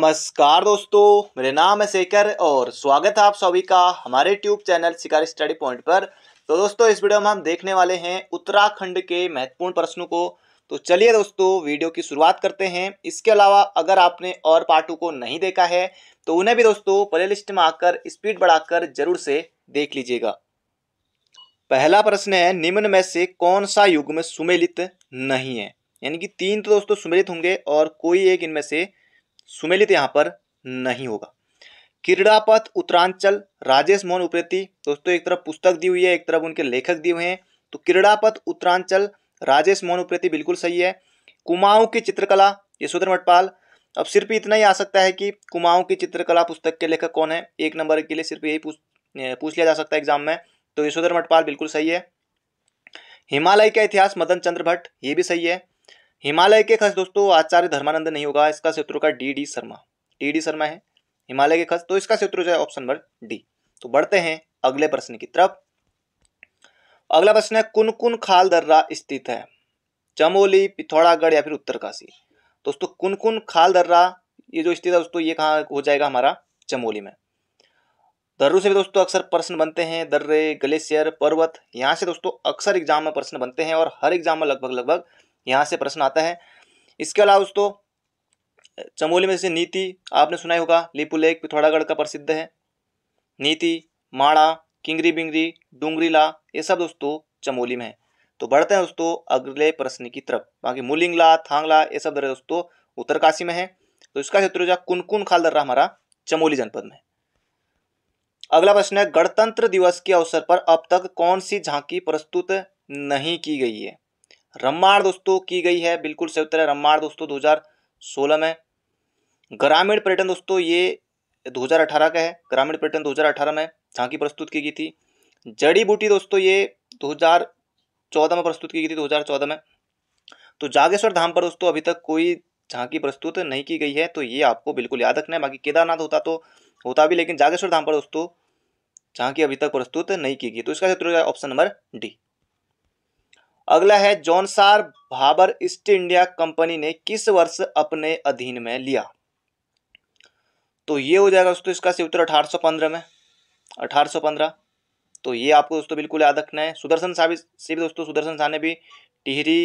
नमस्कार दोस्तों मेरा नाम है शेखर और स्वागत है आप सभी का हमारे tube channel Shikhar study point पर तो दोस्तों इस वीडियो में हम देखने वाले हैं उत्तराखंड के महत्वपूर्ण प्रश्नों को तो चलिए दोस्तों वीडियो की शुरुआत करते हैं इसके अलावा अगर आपने और पार्टों को नहीं देखा है तो उन्हें भी दोस्तों प्ले लिस्ट में आकर स्पीड बढ़ाकर जरूर से देख लीजिएगा पहला प्रश्न है निम्न में से कौन सा युग में सुमेलित नहीं है यानी कि तीन तो दोस्तों सुमेलित होंगे और कोई एक इनमें से सुमेलित यहाँ पर नहीं होगा क्रीड़ापथ उत्तरांचल राजेश मोहन उप्रेती दोस्तों एक तरफ पुस्तक दी हुई है एक तरफ उनके लेखक दिए हुए हैं तो क्रीड़ापथ उत्तरांचल राजेश मोहन उप्रेती बिल्कुल सही है कुमाऊं की चित्रकला यशोधर मठपाल अब सिर्फ इतना ही आ सकता है कि कुमाऊं की चित्रकला पुस्तक के लेखक कौन है एक नंबर के लिए सिर्फ यही पूछ पूछ लिया जा सकता है एग्जाम में तो यशोधर मठपाल बिल्कुल सही है हिमालय का इतिहास मदन चंद्र भट्ट ये भी सही है हिमालय के खस दोस्तों आचार्य धर्मानंद नहीं होगा इसका सूत्र का D D Sharma D D Sharma है हिमालय के खस तो इसका क्षेत्र जो है ऑप्शन नंबर डी तो बढ़ते हैं अगले प्रश्न की तरफ अगला प्रश्न है कुन कुन खाल दर्रा स्थित है चमोली पिथौरागढ़ या फिर उत्तरकाशी दोस्तों कुन कुन खाल दर्रा ये जो स्थित है दोस्तों ये कहाँ हो जाएगा हमारा चमोली में दर्रों से भी दोस्तों अक्सर प्रश्न बनते हैं दर्रे ग्लेशियर पर्वत यहाँ से दोस्तों अक्सर एग्जाम में प्रश्न बनते हैं और हर एग्जाम में लगभग लगभग यहाँ से प्रश्न आता है इसके अलावा दोस्तों चमोली में जैसे नीति आपने सुना होगा लिपू लेक पिथौरागढ़ का प्रसिद्ध है नीति माड़ा किंगरी बिंगरी डूंगरीला ये सब दोस्तों चमोली में है तो बढ़ते हैं दोस्तों अगले प्रश्न की तरफ बाकी मुलिंगला थांगला ये सब दोस्तों उत्तरकाशी में है तो इसका क्षेत्र जो कुनकुन खाल दर्रा हमारा चमोली जनपद में अगला प्रश्न है गणतंत्र दिवस के अवसर पर अब तक कौन सी झांकी प्रस्तुत नहीं की गई है रम्माड़ दोस्तों की गई है बिल्कुल सही उत्तर है रम्माड़ दोस्तों 2016 में ग्रामीण पर्यटन दोस्तों ये 2018 का है ग्रामीण पर्यटन 2018 में झांकी प्रस्तुत की गई थी जड़ी बूटी दोस्तों ये 2014 में प्रस्तुत की गई थी 2014 में तो जागेश्वर धाम पर दोस्तों अभी तक कोई झांकी प्रस्तुत नहीं की गई है तो ये आपको बिल्कुल याद रखना है बाकी केदारनाथ होता तो होता भी लेकिन जागेश्वर धाम पर दोस्तों झांकी अभी तक प्रस्तुत नहीं की गई तो इसका ऑप्शन नंबर डी अगला है Jaunsar Bhabar East India Company ने किस वर्ष अपने अधीन में लिया तो ये हो जाएगा दोस्तों इसका सही उत्तर 1815 में 1815 तो ये आपको दोस्तों बिल्कुल याद रखना है सुदर्शन शाह से भी दोस्तों सुदर्शन शाह ने भी टिहरी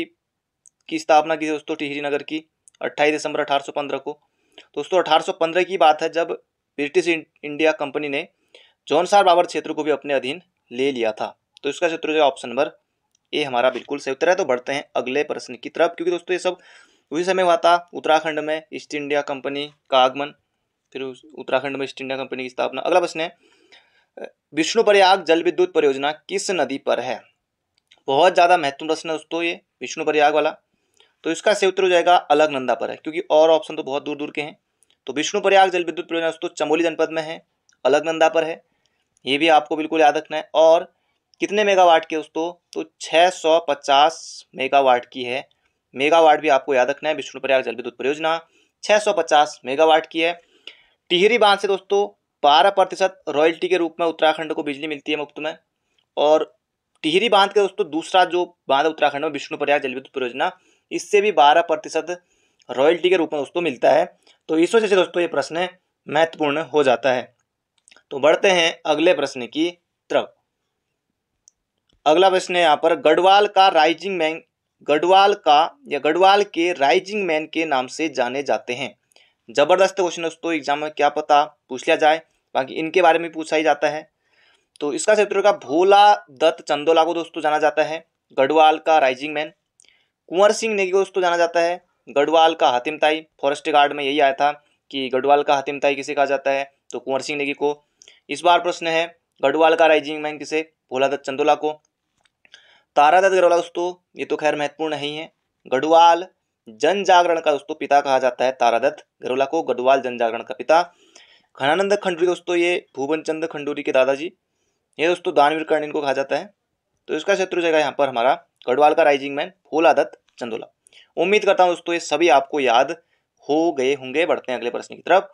की स्थापना की दोस्तों टिहरी नगर की 28 दिसंबर 1815 को दोस्तों पंद्रह की बात है जब ब्रिटिश इंडिया कंपनी ने जॉनसार बाबर क्षेत्र को भी अपने अधीन ले लिया था तो इसका क्षेत्र जो ऑप्शन नंबर ये हमारा बिल्कुल सही उत्तर है तो बढ़ते हैं अगले प्रश्न की तरफ क्योंकि दोस्तों ये सब उसी समय हुआ था उत्तराखंड में ईस्ट इंडिया कंपनी का आगमन फिर उत्तराखंड में ईस्ट इंडिया कंपनी की स्थापना अगला प्रश्न है प्रयाग जल विद्युत परियोजना किस नदी पर है बहुत ज़्यादा महत्वपूर्ण प्रश्न है दोस्तों ये विष्णुप्रयाग वाला तो इसका सही उत्तर हो जाएगा अलगनंदा पर है क्योंकि और ऑप्शन तो बहुत दूर दूर के हैं तो विष्णुप्रयाग जल विद्युत परियोजना दोस्तों चमोली जनपद में है अलगनंदा पर है ये भी आपको बिल्कुल याद रखना है और कितने मेगावाट के दोस्तों तो 650 मेगावाट की है मेगावाट भी आपको याद रखना है विष्णु प्रयाग जल विद्युत परियोजना 650 मेगावाट की है टिहरी बांध से दोस्तों 12 प्रतिशत रॉयल्टी के रूप में उत्तराखंड को बिजली मिलती है मुफ्त में और टिहरी बांध के दोस्तों दूसरा जो बांध है उत्तराखंड में विष्णु प्रयाग जल विद्युत परियोजना इससे भी बारह प्रतिशत रॉयल्टी के रूप में दोस्तों मिलता है तो इस वजह से दोस्तों ये प्रश्न महत्वपूर्ण हो जाता है तो बढ़ते हैं अगले प्रश्न की तरफ अगला प्रश्न है यहाँ पर गढ़वाल का राइजिंग मैन गढ़वाल का या गढ़वाल के राइजिंग मैन के नाम से जाने जाते हैं जबरदस्त क्वेश्चन दोस्तों एग्जाम में क्या पता पूछ लिया जाए बाकी इनके बारे में पूछा ही जाता है तो इसका क्षेत्र का भोला दत्त चंदोला को दोस्तों जाना जाता है गढ़वाल का राइजिंग मैन कुंवर सिंह नेगी को दोस्तों जाना जाता है गढ़वाल का हातिमताई फॉरेस्ट गार्ड में यही आया था कि गढ़वाल का हातिमताई किसे कहा जाता है तो कुंवर सिंह नेगी को इस बार प्रश्न है गढ़वाल का राइजिंग मैन किसे भोला दत्त चंदोला को दत्त गढ़वाल दोस्तों ये तो खैर महत्वपूर्ण नहीं है गढ़वाल जन जागरण का दोस्तों पिता कहा जाता है दत्त गढ़वाला को गढ़वाल जन जागरण का पिता घनानंद खंडूरी दोस्तों ये भुवन चंद खंडूरी के दादाजी ये दोस्तों दानवीर कर्ण इनको कहा जाता है तो इसका शत्रु जगह यहाँ पर हमारा गढ़वाल का राइजिंग मैन भोला दत्त चंदोला उम्मीद करता हूँ दोस्तों ये सभी आपको याद हो गए होंगे बढ़ते हैं अगले प्रश्न की तरफ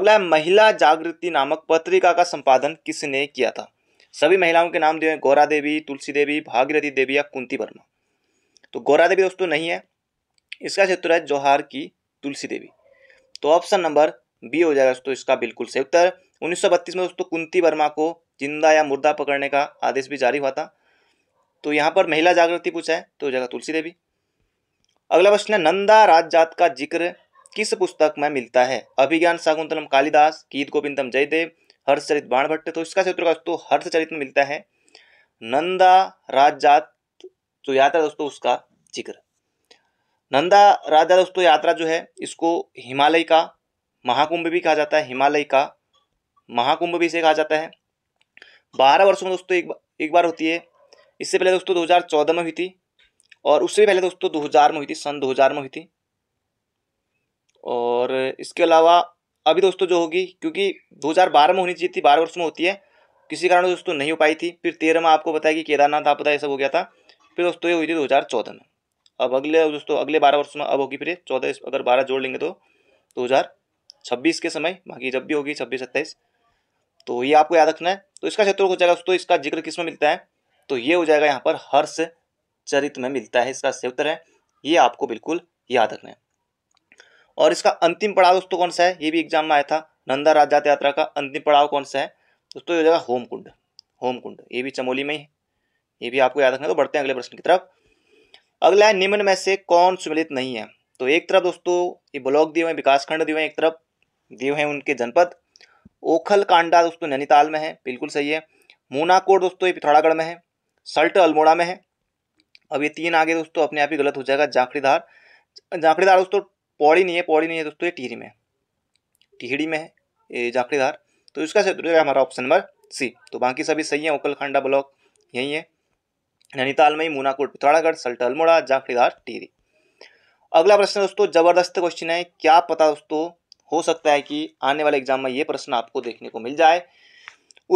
अगला है महिला जागृति नामक पत्रिका का संपादन किसने किया था सभी महिलाओं के नाम दिए हैं गौरा देवी तुलसी देवी भागीरथी देवी या कुंती वर्मा तो गौरा देवी दोस्तों नहीं है इसका क्षेत्र है जौहार की तुलसी देवी तो ऑप्शन नंबर बी हो जाएगा दोस्तों इसका बिल्कुल सही उत्तर उन्नीस में दोस्तों कुंती वर्मा को जिंदा या मुर्दा पकड़ने का आदेश भी जारी हुआ था तो यहाँ पर महिला जागृति पूछा है तो हो जाएगा तुलसी देवी अगला प्रश्न है नंदा राजजात का जिक्र किस पुस्तक में मिलता है अभिज्ञान शाकुंतलम कालिदास गीत गोविंदम जयदेव हर्षचरित बाण भट्ट तो इसका क्षेत्र दोस्तों हर्षचरित में मिलता है नंदा राजजात जो यात्रा दोस्तों उसका जिक्र नंदा राजा दोस्तों यात्रा जो है इसको हिमालय का महाकुंभ भी कहा जाता है हिमालय का महाकुंभ भी इसे कहा जाता है बारह वर्षों में दोस्तों एक एक बार होती है इससे पहले दोस्तों 2014 में हुई थी और उससे पहले दोस्तों 2000 में हुई थी सन 2000 में हुई थी और इसके अलावा अभी दोस्तों जो होगी क्योंकि 2012 में होनी चाहिए थी बारह वर्ष में होती है किसी कारण दोस्तों नहीं हो पाई थी फिर तेरह में आपको बताया कि केदारनाथ आपदा ये सब हो गया था फिर दोस्तों ये हुई थी दो हज़ार चौदह में अब अगले दोस्तों अगले बारह वर्ष में अब होगी फिर चौदह अगर बारह जोड़ लेंगे तो दो हज़ार छब्बीस के समय बाकी जब भी होगी छब्बीस सत्ताईस तो ये आपको याद रखना है तो इसका क्षेत्र हो जाएगा दोस्तों इसका जिक्र किस में मिलता है तो ये हो जाएगा यहाँ पर हर्ष चरित्र में मिलता है इसका क्षेत्र है ये आपको बिल्कुल याद रखना है और इसका अंतिम पड़ाव दोस्तों कौन सा है ये भी एग्जाम में आया था नंदा राज यात्रा का अंतिम पड़ाव कौन सा है दोस्तों हो जाएगा होम कुंड होम कुंड ये भी चमोली में ही है ये भी आपको याद रखना तो बढ़ते हैं अगले प्रश्न की तरफ अगला है निम्न में से कौन सुमिलित नहीं है तो एक तरफ दोस्तों ये ब्लॉक दिए हुए विकासखंड दिए हुए एक तरफ दिए हुए उनके जनपद ओखल कांडा दोस्तों नैनीताल में है बिल्कुल सही है मूनाकोट दोस्तों ये पिथौरागढ़ में है सल्ट अल्मोड़ा में है अब ये तीन आगे दोस्तों अपने आप ही गलत हो जाएगा जाखड़ीधार जाखड़ीधार दोस्तों पौड़ी नहीं है पौड़ी नहीं है दोस्तों ये टिहरी में टिहरी में है ये जाखड़ीदार तो इसका क्षेत्र हमारा ऑप्शन नंबर सी तो बाकी सभी सही है उकलखंडा ब्लॉक यही है नैनीताल में ही मूनाकोट पिथौरागढ़ सल्टल मोड़ा जाखड़ीदार टिहरी अगला प्रश्न दोस्तों जबरदस्त क्वेश्चन है क्या पता दोस्तों हो सकता है कि आने वाले एग्जाम में ये प्रश्न आपको देखने को मिल जाए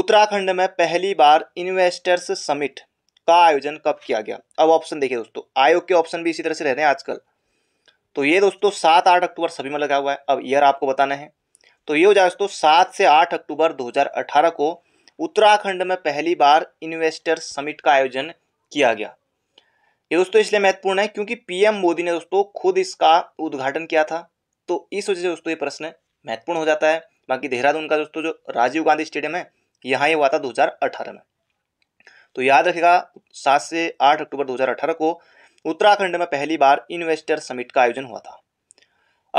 उत्तराखंड में पहली बार इन्वेस्टर्स समिट का आयोजन कब किया गया अब ऑप्शन देखिए दोस्तों आयोग के ऑप्शन भी इसी तरह से रह रहे हैं आजकल तो ये दोस्तों सात आठ अक्टूबर सभी में लगा हुआ है अब ईयर आपको बताना है तो ये हो जाए दोस्तों सात से आठ अक्टूबर 2018 को उत्तराखंड में पहली बार इन्वेस्टर समिट का आयोजन किया गया ये दोस्तों इसलिए महत्वपूर्ण है क्योंकि पीएम मोदी ने दोस्तों खुद इसका उद्घाटन किया था तो इस वजह से दोस्तों ये प्रश्न महत्वपूर्ण हो जाता है बाकी देहरादून का दोस्तों जो राजीव गांधी स्टेडियम है यहाँ ये हुआ था 2018 में तो याद रखेगा सात से आठ अक्टूबर दो को उत्तराखंड में पहली बार इन्वेस्टर समिट का आयोजन हुआ था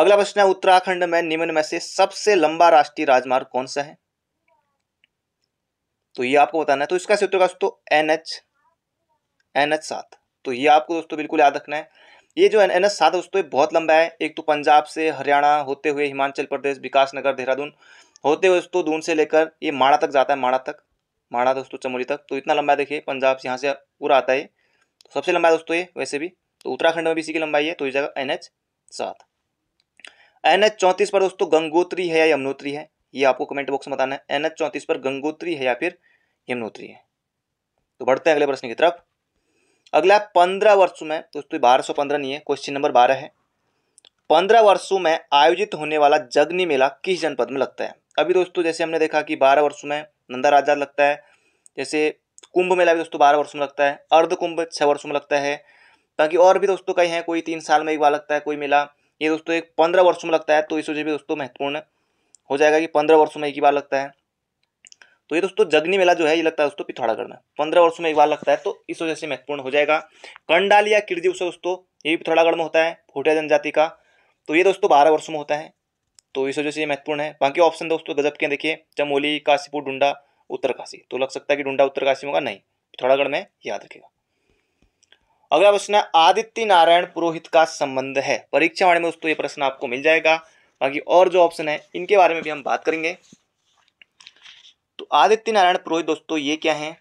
अगला प्रश्न है उत्तराखंड में निम्न में से सबसे लंबा राष्ट्रीय राजमार्ग कौन सा है तो ये आपको बताना है तो इसका सूत्र दोस्तों एन एच एन एच सात तो ये आपको दोस्तों बिल्कुल याद रखना है ये जो एन एच सात दोस्तों बहुत लंबा है एक तो पंजाब से हरियाणा होते हुए हिमाचल प्रदेश विकास नगर देहरादून होते हुए दोस्तों दून से लेकर ये माड़ा तक जाता है माड़ा तक माड़ा दोस्तों चमोली तक तो इतना लंबा है देखिए पंजाब से यहाँ से पूरा आता है सबसे लंबा है दोस्तों ये वैसे भी तो उत्तराखंड में भी इसी की लंबाई है तो इस जगह एन एच सात एन एच चौंतीस पर दोस्तों गंगोत्री है या यमुनोत्री है ये आपको कमेंट बॉक्स में बताना है एन एच चौंतीस पर गंगोत्री है या फिर यमुनोत्री है तो बढ़ते हैं अगले प्रश्न की तरफ अगला पंद्रह वर्षों में दोस्तों बारह सौ पंद्रह नहीं है क्वेश्चन नंबर बारह है पंद्रह वर्षों में आयोजित होने वाला जगनी मेला किस जनपद में लगता है अभी दोस्तों जैसे हमने देखा कि बारह वर्षों में नंदा राजा लगता है जैसे कुंभ मेला भी दोस्तों बारह वर्षों में लगता है अर्ध कुंभ छः वर्षों में लगता है बाकी और भी दोस्तों कई हैं कोई तीन साल में एक बार लगता है कोई मेला ये दोस्तों एक पंद्रह वर्षों में लगता है तो इस वजह भी दोस्तों महत्वपूर्ण हो जाएगा कि पंद्रह वर्षों में एक ही बार लगता है तो ये दोस्तों जगनी मेला जो है ये लगता है दोस्तों पिथौरागढ़ में पंद्रह वर्षों में एक बार लगता है तो इस वजह से महत्वपूर्ण हो जाएगा कंडाल या किर्जी उत्सव दोस्तों ये भी पिथौरागढ़ में होता है भोटिया जनजाति का तो ये दोस्तों बारह वर्षों में होता है तो इस वजह से ये महत्वपूर्ण है बाकी ऑप्शन दोस्तों गजब के देखिए चमोली काशीपुर डुंडा उत्तरकाशी तो लग सकता है कि ढूंढा उत्तरकाशी होगा नहीं पिथौरागढ़ में याद रखेगा अगला प्रश्न है आदित्य नारायण पुरोहित का संबंध है परीक्षा वाणी में दोस्तों ये प्रश्न आपको मिल जाएगा बाकी और जो ऑप्शन है इनके बारे में भी हम बात करेंगे तो आदित्य नारायण पुरोहित दोस्तों ये क्या है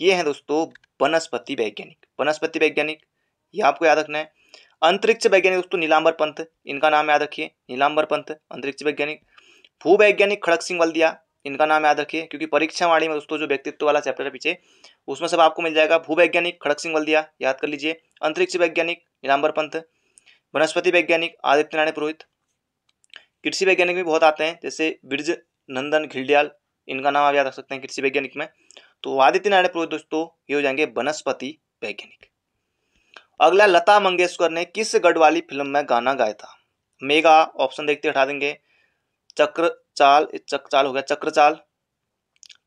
ये है दोस्तों वनस्पति वैज्ञानिक वनस्पति वैज्ञानिक ये आपको याद रखना है अंतरिक्ष वैज्ञानिक दोस्तों नीलांबर पंथ इनका नाम याद रखिए नीलांबर पंथ अंतरिक्ष वैज्ञानिक भूवैज्ञानिक खड़क सिंह वल्दिया इनका नाम याद रखिए क्योंकि परीक्षा वाणी में दोस्तों जो व्यक्तित्व वाला चैप्टर है पीछे उसमें सब आपको मिल जाएगा भूवैज्ञानिक खड़क सिंह वल्दिया याद कर लीजिए अंतरिक्ष वैज्ञानिक नीलाम्बर पंथ वनस्पति वैज्ञानिक आदित्य नारायण पुरोहित कृषि वैज्ञानिक भी बहुत आते हैं जैसे ब्रिज नंदन घिल्डियाल इनका नाम आप याद रख सकते हैं कृषि वैज्ञानिक में तो आदित्य नारायण पुरोहित दोस्तों ये हो जाएंगे वनस्पति वैज्ञानिक अगला लता मंगेशकर ने किस गढ़ वाली फिल्म में गाना गाया था मेगा ऑप्शन देखते हटा देंगे चक्र चाल चक चाल हो गया चक्र चाल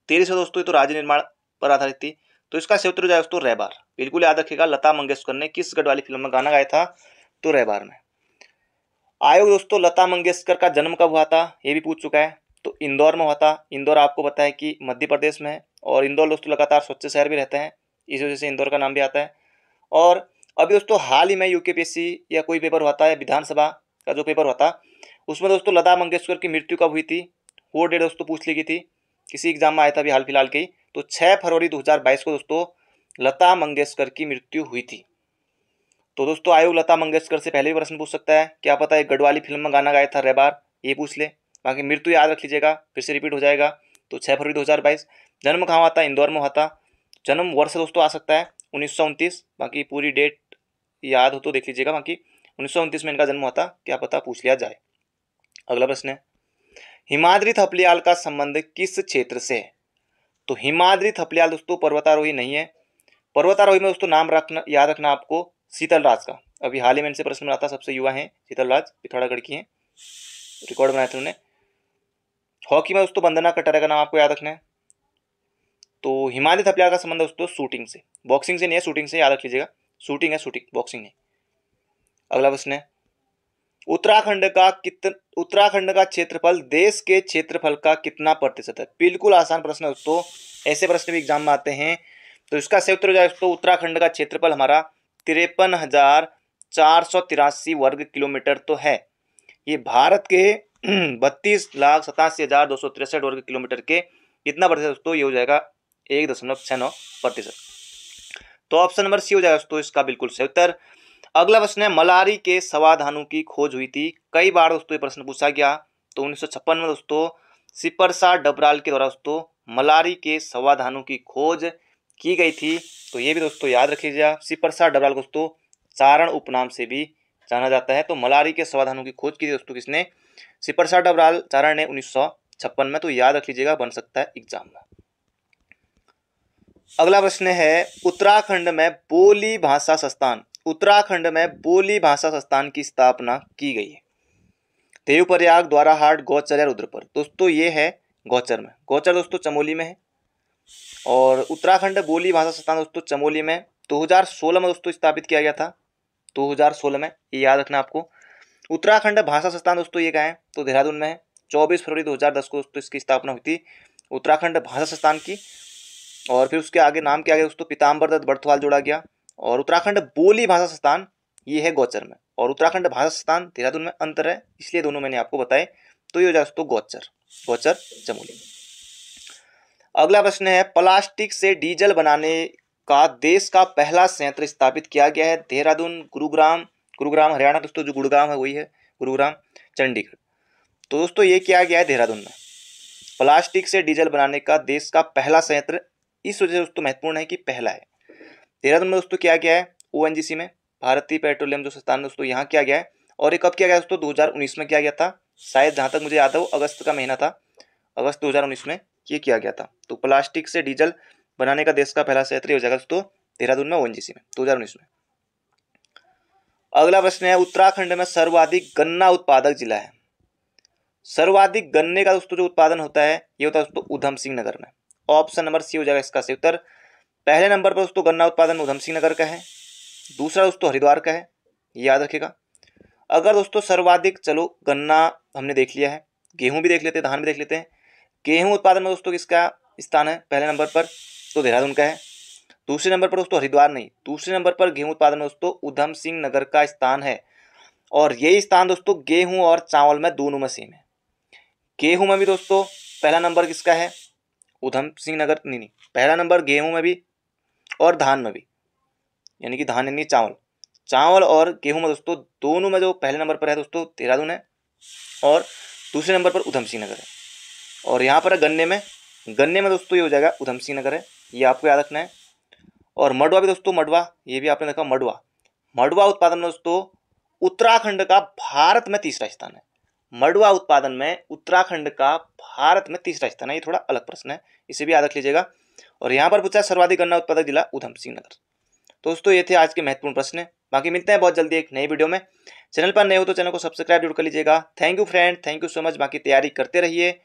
तेईस दोस्तों ये तो राज्य निर्माण पर आधारित थी तो इसका क्षेत्र जो है दोस्तों रैबार बिल्कुल याद रखेगा लता मंगेशकर ने किस गढ़ वाली फिल्म में गाना गाया था तो रैबार में आयोग दोस्तों लता मंगेशकर का जन्म कब हुआ था ये भी पूछ चुका है तो इंदौर में हुआ था इंदौर आपको पता है कि मध्य प्रदेश में है और इंदौर दोस्तों लगातार स्वच्छ शहर भी रहते हैं इस वजह से इंदौर का नाम भी आता है और अभी दोस्तों हाल ही में यू या कोई पेपर हुआ था या विधानसभा का जो पेपर हुआ था उसमें दोस्तों लता मंगेशकर की मृत्यु कब हुई थी वो डेट दोस्तों पूछ ली गई थी किसी एग्जाम में आया था अभी हाल फिलहाल की तो 6 फरवरी 2022 को दोस्तों लता मंगेशकर की मृत्यु हुई थी तो दोस्तों आयोग लता मंगेशकर से पहले भी प्रश्न पूछ सकता है क्या पता है गढ़वाली फिल्म में गाना गाया था रेबार ये पूछ ले बाकी मृत्यु याद रख लीजिएगा फिर से रिपीट हो जाएगा तो छः फरवरी बाईस जन्म कहाँ हुआ था इंदौर में हुआ था जन्म वर्ष दोस्तों आ सकता है उन्नीस बाकी पूरी डेट याद हो तो देख लीजिएगा बाकी उन्नीस में इनका जन्म हुआ था क्या पता पूछ लिया जाए अगला प्रश्न है हिमाद्री थपलियाल का संबंध किस क्षेत्र से है तो हिमाद्री थपलियाल दोस्तों पर्वतारोही नहीं है पर्वतारोही में दोस्तों नाम रखना याद रखना आपको शीतलराज का अभी हाल ही में इनसे प्रश्न में आता सबसे युवा हैं शीतलराज पिथौरागढ़ की हैं रिकॉर्ड बनाए थे उन्होंने हॉकी में दोस्तों बंदना कटारा का नाम आपको याद रखना है तो हिमालय थपलियाल का संबंध दोस्तों शूटिंग से बॉक्सिंग से नहीं है शूटिंग से याद रख लीजिएगा शूटिंग है शूटिंग बॉक्सिंग है अगला प्रश्न है उत्तराखंड का कितन उत्तराखंड का क्षेत्रफल देश के क्षेत्रफल का कितना प्रतिशत है बिल्कुल आसान प्रश्न है दोस्तों ऐसे प्रश्न भी एग्जाम में आते हैं तो इसका सही उत्तर हो जाए दोस्तों उत्तराखंड का क्षेत्रफल हमारा तिरपन हजार चार सौ तिरासी वर्ग किलोमीटर तो है ये भारत के बत्तीस लाख सतासी हज़ार दो सौ तिरसठ वर्ग किलोमीटर के कितना प्रतिशत दोस्तों ये हो जाएगा एक दशमलव छः नौ प्रतिशत तो ऑप्शन नंबर सी हो जाएगा दोस्तों इसका बिल्कुल सही उत्तर अगला प्रश्न है मलारी के सवाधानों की खोज हुई थी कई बार दोस्तों ये प्रश्न पूछा गया तो उन्नीस में दोस्तों सिपरसा डबराल के द्वारा दोस्तों मलारी के समाधानों की खोज की गई थी तो ये भी दोस्तों याद रखिएगा सिपरसा डबराल दोस्तों चारण उपनाम से भी जाना जाता है तो मलारी के सवाधानों की खोज की थी दोस्तों किसने सिपरसा डबराल चारण ने उन्नीस में तो याद रख लीजिएगा बन सकता है एग्जाम में अगला प्रश्न है उत्तराखंड में बोली भाषा संस्थान उत्तराखंड में बोली भाषा संस्थान की स्थापना की गई है देवप्रयाग द्वारा हाट गौचर या रुद्रपुर दोस्तों ये है गौचर में गौचर दोस्तों चमोली में है और उत्तराखंड बोली भाषा संस्थान दोस्तों चमोली में 2016 में दोस्तों स्थापित किया गया था 2016 में ये याद रखना आपको उत्तराखंड भाषा संस्थान दोस्तों ये कहें तो देहरादून में है चौबीस फरवरी 2010 को दोस्तों इसकी स्थापना हुई थी उत्तराखंड भाषा संस्थान की और फिर उसके आगे नाम क्या गया दोस्तों पिताम्बर दत्त बर्थवाल जोड़ा गया और उत्तराखंड बोली भाषा संस्थान ये है गौचर में और उत्तराखंड भाषा संस्थान देहरादून में अंतर है इसलिए दोनों मैंने आपको बताए तो ये हो जाए दोस्तों गौचर गौचर चमोली अगला प्रश्न है प्लास्टिक से डीजल बनाने का देश का पहला संयंत्र स्थापित किया गया है देहरादून गुरुग्राम गुरुग्राम हरियाणा दोस्तों जो गुड़गांव है वही है गुरुग्राम चंडीगढ़ तो दोस्तों ये किया गया है देहरादून में प्लास्टिक से डीजल बनाने का देश का पहला संयंत्र इस वजह से दोस्तों महत्वपूर्ण है कि पहला है देहरादून में दोस्तों क्या गया है ओ में भारतीय पेट्रोलियम जो संस्थान दोस्तों यहाँ किया गया है और ये कब किया गया दोस्तों दो में किया गया था शायद जहाँ तक मुझे याद है वो अगस्त का महीना था अगस्त दो में ये किया गया था तो प्लास्टिक से डीजल बनाने का देश का पहला क्षेत्र हो जाएगा दोस्तों देहरादून में ओ में दो में अगला प्रश्न है उत्तराखंड में सर्वाधिक गन्ना उत्पादक जिला है सर्वाधिक गन्ने का दोस्तों जो उत्पादन होता है ये होता है दोस्तों उधम सिंह नगर में ऑप्शन नंबर सी हो जाएगा इसका सही उत्तर पहले नंबर पर दोस्तों गन्ना उत्पादन उधम सिंह नगर का है दूसरा दोस्तों हरिद्वार का है याद रखेगा अगर दोस्तों सर्वाधिक चलो गन्ना हमने देख लिया है गेहूं भी देख लेते हैं धान भी देख लेते हैं गेहूं उत्पादन में दोस्तों किसका स्थान है पहले नंबर पर तो देहरादून का है दूसरे नंबर पर दोस्तों हरिद्वार नहीं दूसरे नंबर पर गेहूं उत्पादन में दोस्तों उधम सिंह नगर का स्थान है और यही स्थान दोस्तों गेहूँ और चावल में दोनों में सेम है गेहूँ में भी दोस्तों पहला नंबर किसका है उधम सिंह नगर नहीं नहीं पहला नंबर गेहूँ में भी और धान में भी यानी कि धान यानी चावल चावल और गेहूं में दोस्तों दोनों में जो पहले नंबर पर है दोस्तों देहरादून है और दूसरे नंबर पर उधम सिंह नगर है और यहाँ पर है गन्ने में गन्ने में दोस्तों ये हो जाएगा उधम सिंह नगर है ये आपको याद रखना है और मडवा भी दोस्तों मडवा ये भी आपने देखा मडवा मडवा उत्पादन में दोस्तों उत्तराखंड का भारत में तीसरा स्थान है मडवा उत्पादन में उत्तराखंड का भारत में तीसरा स्थान है ये थोड़ा अलग प्रश्न है इसे भी याद रख लीजिएगा और यहाँ पर पूछा सर्वाधिक गन्ना उत्पादक जिला उधम सिंह नगर तो दोस्तों ये थे आज के महत्वपूर्ण प्रश्न बाकी मिलते हैं बहुत जल्दी एक नई वीडियो में चैनल पर नए हो तो चैनल को सब्सक्राइब जरूर कर लीजिएगा thank you friend thank you so much बाकी तैयारी करते रहिए